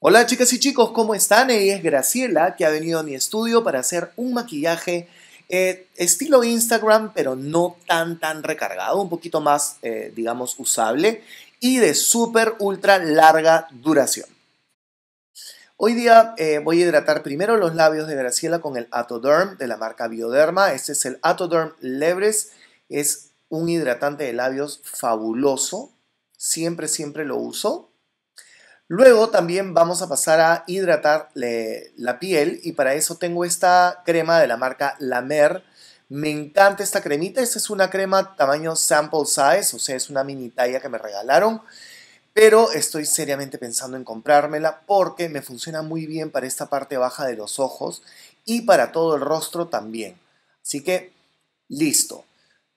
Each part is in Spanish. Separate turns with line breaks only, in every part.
Hola chicas y chicos, ¿cómo están? Y es Graciela, que ha venido a mi estudio para hacer un maquillaje eh, estilo Instagram, pero no tan tan recargado, un poquito más, eh, digamos, usable y de súper ultra larga duración. Hoy día eh, voy a hidratar primero los labios de Graciela con el Atoderm de la marca Bioderma. Este es el Atoderm Lebres. Es un hidratante de labios fabuloso. Siempre, siempre lo uso. Luego también vamos a pasar a hidratar la piel y para eso tengo esta crema de la marca La Mer. Me encanta esta cremita, esta es una crema tamaño sample size, o sea, es una mini talla que me regalaron, pero estoy seriamente pensando en comprármela porque me funciona muy bien para esta parte baja de los ojos y para todo el rostro también. Así que, listo.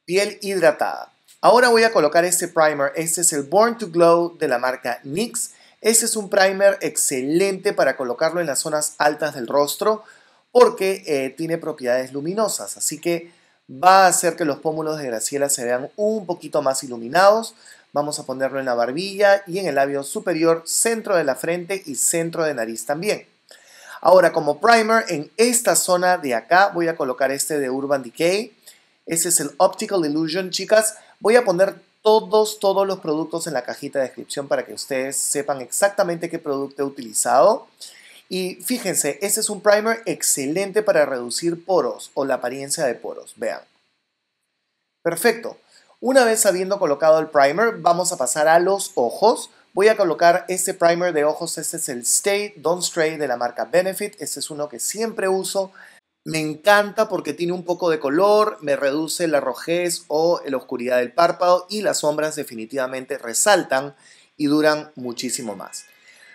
Piel hidratada. Ahora voy a colocar este primer, este es el Born to Glow de la marca NYX este es un primer excelente para colocarlo en las zonas altas del rostro porque eh, tiene propiedades luminosas, así que va a hacer que los pómulos de Graciela se vean un poquito más iluminados. Vamos a ponerlo en la barbilla y en el labio superior, centro de la frente y centro de nariz también. Ahora, como primer, en esta zona de acá voy a colocar este de Urban Decay. Ese es el Optical Illusion, chicas. Voy a poner todos, todos los productos en la cajita de descripción para que ustedes sepan exactamente qué producto he utilizado. Y fíjense, este es un primer excelente para reducir poros o la apariencia de poros, vean. Perfecto. Una vez habiendo colocado el primer, vamos a pasar a los ojos. Voy a colocar este primer de ojos, este es el Stay Don't Stray de la marca Benefit, este es uno que siempre uso me encanta porque tiene un poco de color, me reduce la rojez o la oscuridad del párpado y las sombras definitivamente resaltan y duran muchísimo más.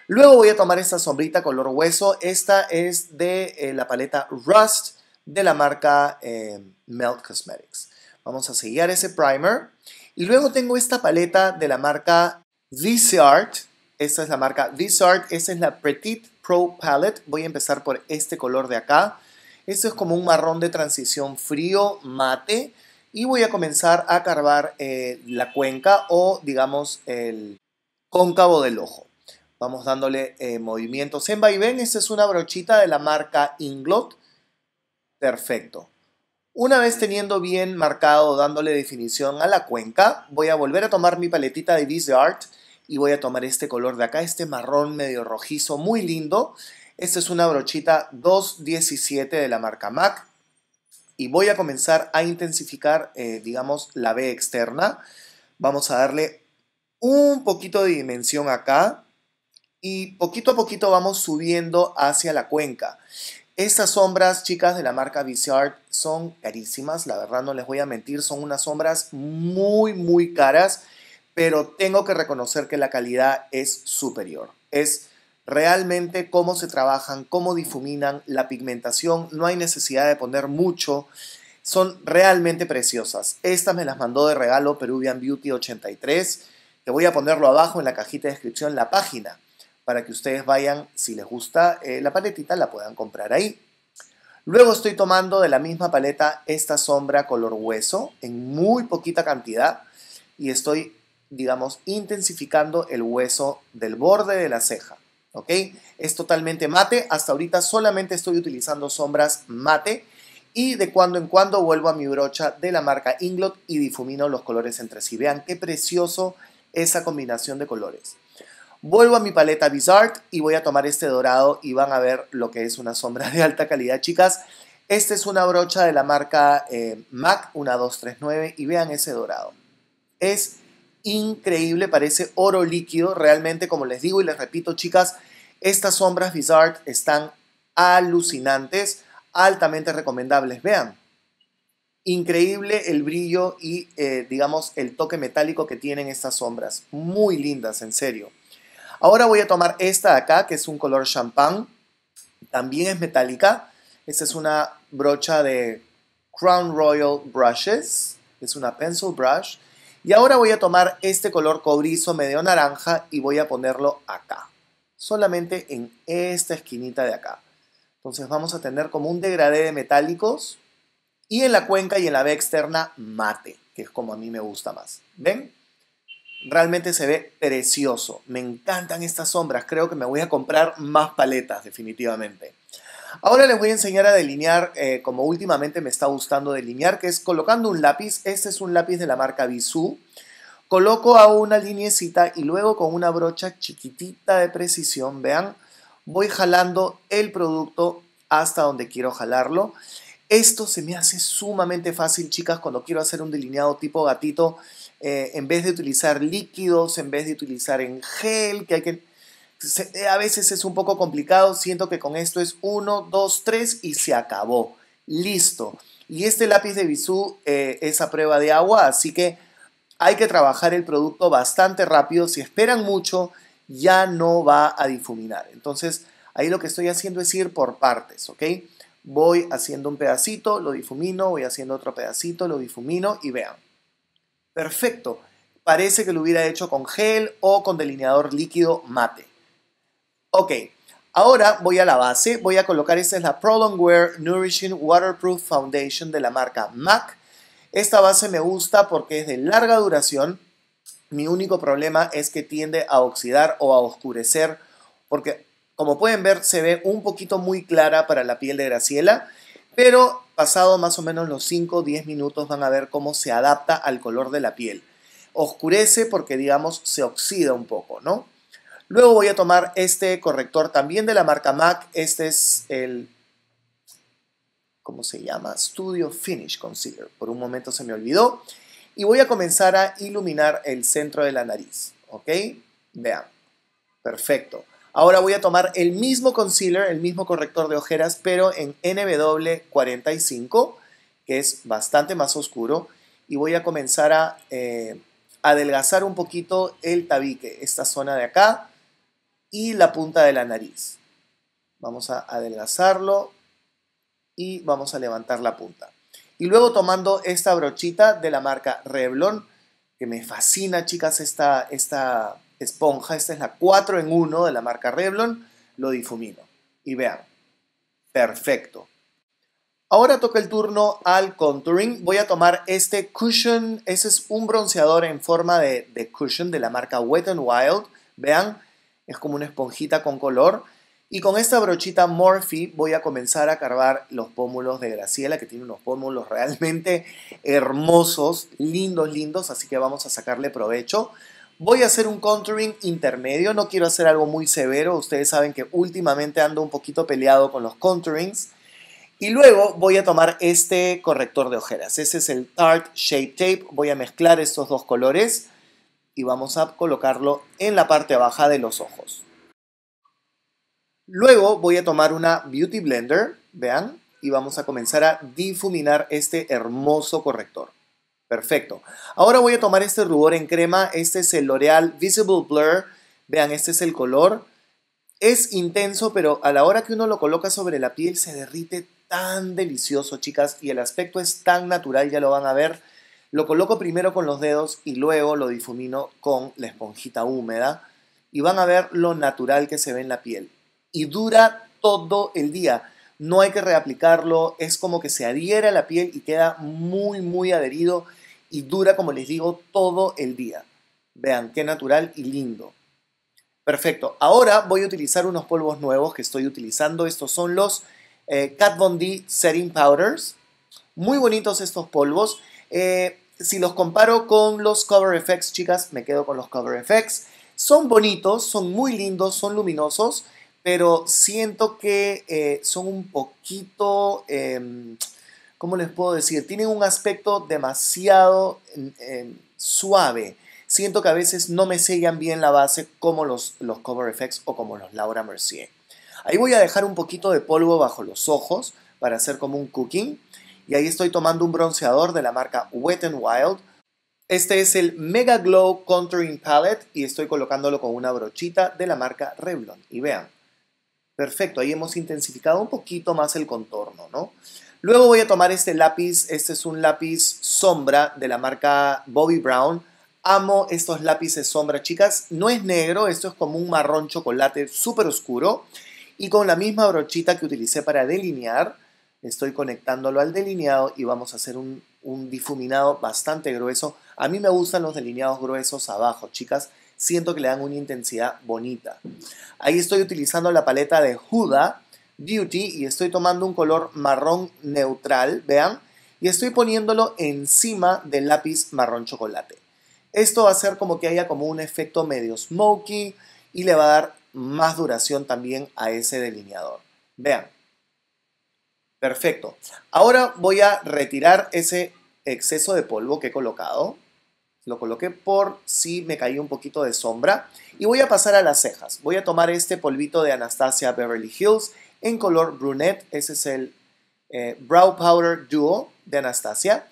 Luego voy a tomar esta sombrita color hueso. Esta es de eh, la paleta Rust de la marca eh, Melt Cosmetics. Vamos a sellar ese primer. Y luego tengo esta paleta de la marca Viseart Esta es la marca Viseart, Esta es la Petit Pro Palette. Voy a empezar por este color de acá este es como un marrón de transición frío, mate, y voy a comenzar a carvar eh, la cuenca o digamos el cóncavo del ojo. Vamos dándole eh, movimientos en vaivén. Esta es una brochita de la marca Inglot. Perfecto. Una vez teniendo bien marcado, dándole definición a la cuenca, voy a volver a tomar mi paletita de Vise Art y voy a tomar este color de acá, este marrón medio rojizo, muy lindo. Esta es una brochita 217 de la marca MAC y voy a comenzar a intensificar, eh, digamos, la B externa. Vamos a darle un poquito de dimensión acá y poquito a poquito vamos subiendo hacia la cuenca. Estas sombras, chicas, de la marca Vizard son carísimas, la verdad no les voy a mentir, son unas sombras muy, muy caras, pero tengo que reconocer que la calidad es superior. Es realmente cómo se trabajan, cómo difuminan la pigmentación, no hay necesidad de poner mucho, son realmente preciosas. Estas me las mandó de regalo Peruvian Beauty 83, te voy a ponerlo abajo en la cajita de descripción la página para que ustedes vayan, si les gusta eh, la paletita, la puedan comprar ahí. Luego estoy tomando de la misma paleta esta sombra color hueso en muy poquita cantidad y estoy, digamos, intensificando el hueso del borde de la ceja. ¿ok? Es totalmente mate, hasta ahorita solamente estoy utilizando sombras mate y de cuando en cuando vuelvo a mi brocha de la marca Inglot y difumino los colores entre sí. Vean qué precioso esa combinación de colores. Vuelvo a mi paleta Bizarre y voy a tomar este dorado y van a ver lo que es una sombra de alta calidad, chicas. Esta es una brocha de la marca eh, MAC 1239 y vean ese dorado. Es increíble, parece oro líquido, realmente como les digo y les repito chicas, estas sombras Bizarre están alucinantes, altamente recomendables, vean. Increíble el brillo y eh, digamos el toque metálico que tienen estas sombras, muy lindas, en serio. Ahora voy a tomar esta de acá, que es un color champán, también es metálica, esta es una brocha de Crown Royal Brushes, es una pencil brush, y ahora voy a tomar este color cobrizo medio naranja y voy a ponerlo acá. Solamente en esta esquinita de acá. Entonces vamos a tener como un degradé de metálicos y en la cuenca y en la B externa mate, que es como a mí me gusta más. ¿Ven? Realmente se ve precioso. Me encantan estas sombras. Creo que me voy a comprar más paletas definitivamente. Ahora les voy a enseñar a delinear, eh, como últimamente me está gustando delinear, que es colocando un lápiz. Este es un lápiz de la marca Visu. Coloco a una liniecita y luego con una brocha chiquitita de precisión, vean, voy jalando el producto hasta donde quiero jalarlo. Esto se me hace sumamente fácil, chicas, cuando quiero hacer un delineado tipo gatito, eh, en vez de utilizar líquidos, en vez de utilizar en gel, que hay que a veces es un poco complicado, siento que con esto es 1, 2, 3 y se acabó. Listo. Y este lápiz de bisú eh, es a prueba de agua, así que hay que trabajar el producto bastante rápido. Si esperan mucho, ya no va a difuminar. Entonces, ahí lo que estoy haciendo es ir por partes, ¿ok? Voy haciendo un pedacito, lo difumino, voy haciendo otro pedacito, lo difumino y vean. Perfecto. Parece que lo hubiera hecho con gel o con delineador líquido mate. Ok, ahora voy a la base, voy a colocar, esta es la Wear Nourishing Waterproof Foundation de la marca MAC. Esta base me gusta porque es de larga duración. Mi único problema es que tiende a oxidar o a oscurecer porque como pueden ver se ve un poquito muy clara para la piel de Graciela, pero pasado más o menos los 5 o 10 minutos van a ver cómo se adapta al color de la piel. Oscurece porque digamos se oxida un poco, ¿no? Luego voy a tomar este corrector también de la marca MAC. Este es el, ¿cómo se llama? Studio Finish Concealer. Por un momento se me olvidó. Y voy a comenzar a iluminar el centro de la nariz. ¿Ok? Vean. Perfecto. Ahora voy a tomar el mismo concealer, el mismo corrector de ojeras, pero en NW45, que es bastante más oscuro. Y voy a comenzar a... Eh, adelgazar un poquito el tabique, esta zona de acá, y la punta de la nariz. Vamos a adelgazarlo y vamos a levantar la punta. Y luego tomando esta brochita de la marca Revlon, que me fascina, chicas, esta, esta esponja. Esta es la 4 en 1 de la marca Revlon. Lo difumino. Y vean, perfecto. Ahora toca el turno al contouring. Voy a tomar este cushion. Ese es un bronceador en forma de, de cushion de la marca Wet n Wild. Vean, es como una esponjita con color. Y con esta brochita Morphe voy a comenzar a carvar los pómulos de Graciela, que tiene unos pómulos realmente hermosos, lindos, lindos, así que vamos a sacarle provecho. Voy a hacer un contouring intermedio, no quiero hacer algo muy severo, ustedes saben que últimamente ando un poquito peleado con los contourings. Y luego voy a tomar este corrector de ojeras, ese es el Tarte Shape Tape, voy a mezclar estos dos colores y vamos a colocarlo en la parte baja de los ojos. Luego voy a tomar una Beauty Blender, vean, y vamos a comenzar a difuminar este hermoso corrector. Perfecto. Ahora voy a tomar este rubor en crema, este es el L'Oreal Visible Blur, vean, este es el color. Es intenso, pero a la hora que uno lo coloca sobre la piel se derrite tan delicioso, chicas, y el aspecto es tan natural, ya lo van a ver. Lo coloco primero con los dedos y luego lo difumino con la esponjita húmeda y van a ver lo natural que se ve en la piel. Y dura todo el día. No hay que reaplicarlo, es como que se adhiere a la piel y queda muy muy adherido y dura, como les digo, todo el día. Vean, qué natural y lindo. Perfecto, ahora voy a utilizar unos polvos nuevos que estoy utilizando. Estos son los Cat eh, Kat Von D Setting Powders. Muy bonitos estos polvos eh, si los comparo con los Cover Effects, chicas, me quedo con los Cover Effects. Son bonitos, son muy lindos, son luminosos, pero siento que eh, son un poquito, em, ¿cómo les puedo decir? Tienen un aspecto demasiado em, em, suave. Siento que a veces no me sellan bien la base como los, los Cover Effects o como los Laura Mercier. Ahí voy a dejar un poquito de polvo bajo los ojos para hacer como un cooking y ahí estoy tomando un bronceador de la marca Wet n Wild. Este es el Mega Glow Contouring Palette y estoy colocándolo con una brochita de la marca Revlon. Y vean, perfecto, ahí hemos intensificado un poquito más el contorno, ¿no? Luego voy a tomar este lápiz, este es un lápiz sombra de la marca Bobbi Brown. Amo estos lápices sombra, chicas. No es negro, esto es como un marrón chocolate súper oscuro. Y con la misma brochita que utilicé para delinear, estoy conectándolo al delineado y vamos a hacer un, difuminado bastante grueso. A mí me gustan los delineados gruesos abajo, chicas. Siento que le dan una intensidad bonita. Ahí estoy utilizando la paleta de Huda Beauty y estoy tomando un color marrón neutral, vean, y estoy poniéndolo encima del lápiz marrón chocolate. Esto va a hacer como que haya como un efecto medio smoky y le va a dar más duración también a ese delineador. Vean, Perfecto. Ahora voy a retirar ese exceso de polvo que he colocado. Lo coloqué por si me caía un poquito de sombra. Y voy a pasar a las cejas. Voy a tomar este polvito de Anastasia Beverly Hills en color brunette. Ese es el eh, Brow Powder Duo de Anastasia.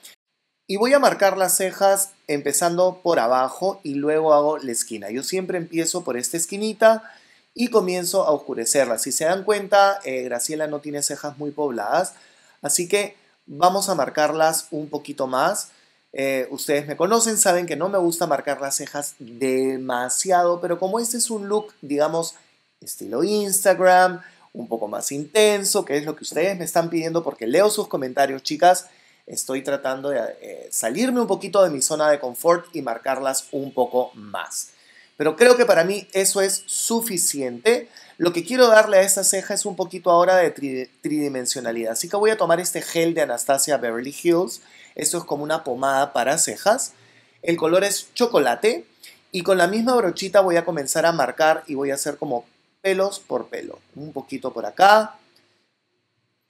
Y voy a marcar las cejas empezando por abajo y luego hago la esquina. Yo siempre empiezo por esta esquinita y comienzo a oscurecerlas. Si se dan cuenta, eh, Graciela no tiene cejas muy pobladas, así que vamos a marcarlas un poquito más. Eh, ustedes me conocen, saben que no me gusta marcar las cejas demasiado, pero como este es un look, digamos, estilo Instagram, un poco más intenso, que es lo que ustedes me están pidiendo porque leo sus comentarios, chicas, estoy tratando de eh, salirme un poquito de mi zona de confort y marcarlas un poco más. Pero creo que para mí eso es suficiente. Lo que quiero darle a esta ceja es un poquito ahora de tridimensionalidad. Así que voy a tomar este gel de Anastasia Beverly Hills. Esto es como una pomada para cejas. El color es chocolate. Y con la misma brochita voy a comenzar a marcar y voy a hacer como pelos por pelo. Un poquito por acá.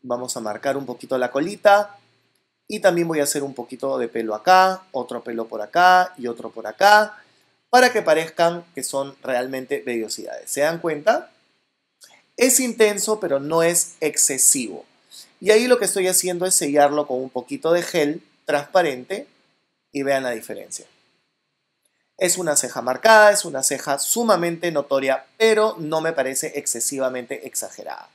Vamos a marcar un poquito la colita. Y también voy a hacer un poquito de pelo acá, otro pelo por acá y otro por acá para que parezcan que son realmente vellosidades. ¿Se dan cuenta? Es intenso, pero no es excesivo. Y ahí lo que estoy haciendo es sellarlo con un poquito de gel transparente y vean la diferencia. Es una ceja marcada, es una ceja sumamente notoria, pero no me parece excesivamente exagerada.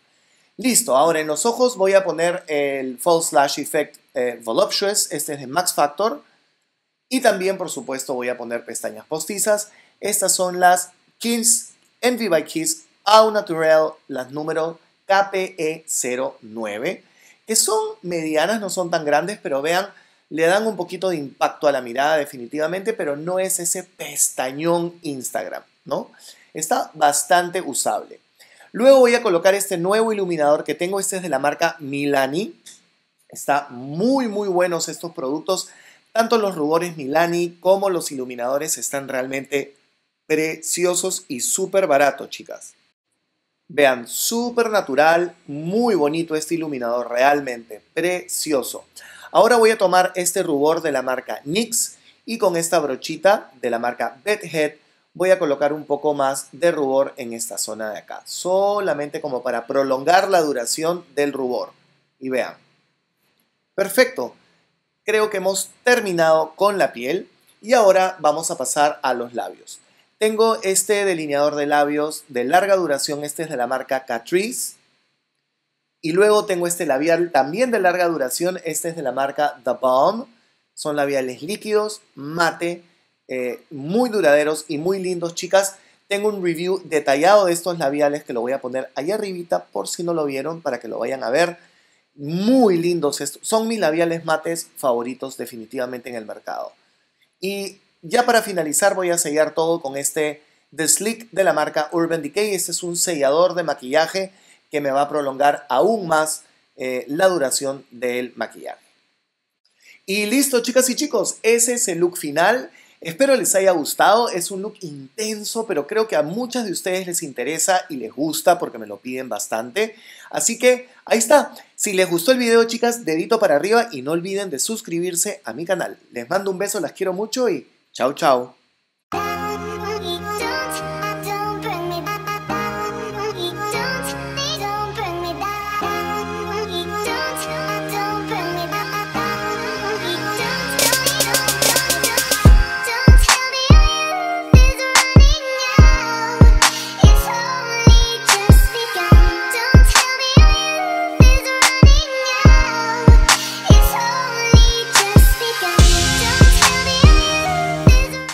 Listo, ahora en los ojos voy a poner el False Lash Effect eh, Voluptuous, este es de Max Factor. Y también, por supuesto, voy a poner pestañas postizas. Estas son las Kings ENVY by Kiss Au Naturel, las número KPE09, que son medianas, no son tan grandes, pero vean, le dan un poquito de impacto a la mirada definitivamente, pero no es ese pestañón Instagram, ¿no? Está bastante usable. Luego voy a colocar este nuevo iluminador que tengo, este es de la marca Milani. Está muy, muy buenos estos productos. Tanto los rubores Milani como los iluminadores están realmente preciosos y súper baratos, chicas. Vean, súper natural, muy bonito este iluminador, realmente precioso. Ahora voy a tomar este rubor de la marca NYX y con esta brochita de la marca Bedhead voy a colocar un poco más de rubor en esta zona de acá, solamente como para prolongar la duración del rubor. Y vean, perfecto, Creo que hemos terminado con la piel y ahora vamos a pasar a los labios. Tengo este delineador de labios de larga duración, este es de la marca Catrice. Y luego tengo este labial también de larga duración, este es de la marca The Balm. Son labiales líquidos, mate, eh, muy duraderos y muy lindos, chicas. Tengo un review detallado de estos labiales que lo voy a poner ahí arribita por si no lo vieron para que lo vayan a ver muy lindos estos. Son mis labiales mates favoritos definitivamente en el mercado. Y ya para finalizar voy a sellar todo con este The Slick de la marca Urban Decay. Este es un sellador de maquillaje que me va a prolongar aún más eh, la duración del maquillaje. Y listo, chicas y chicos, ese es el look final. Espero les haya gustado, es un look intenso, pero creo que a muchas de ustedes les interesa y les gusta porque me lo piden bastante. Así que ahí está, si les gustó el video, chicas, dedito para arriba y no olviden de suscribirse a mi canal. Les mando un beso, las quiero mucho y chao, chao.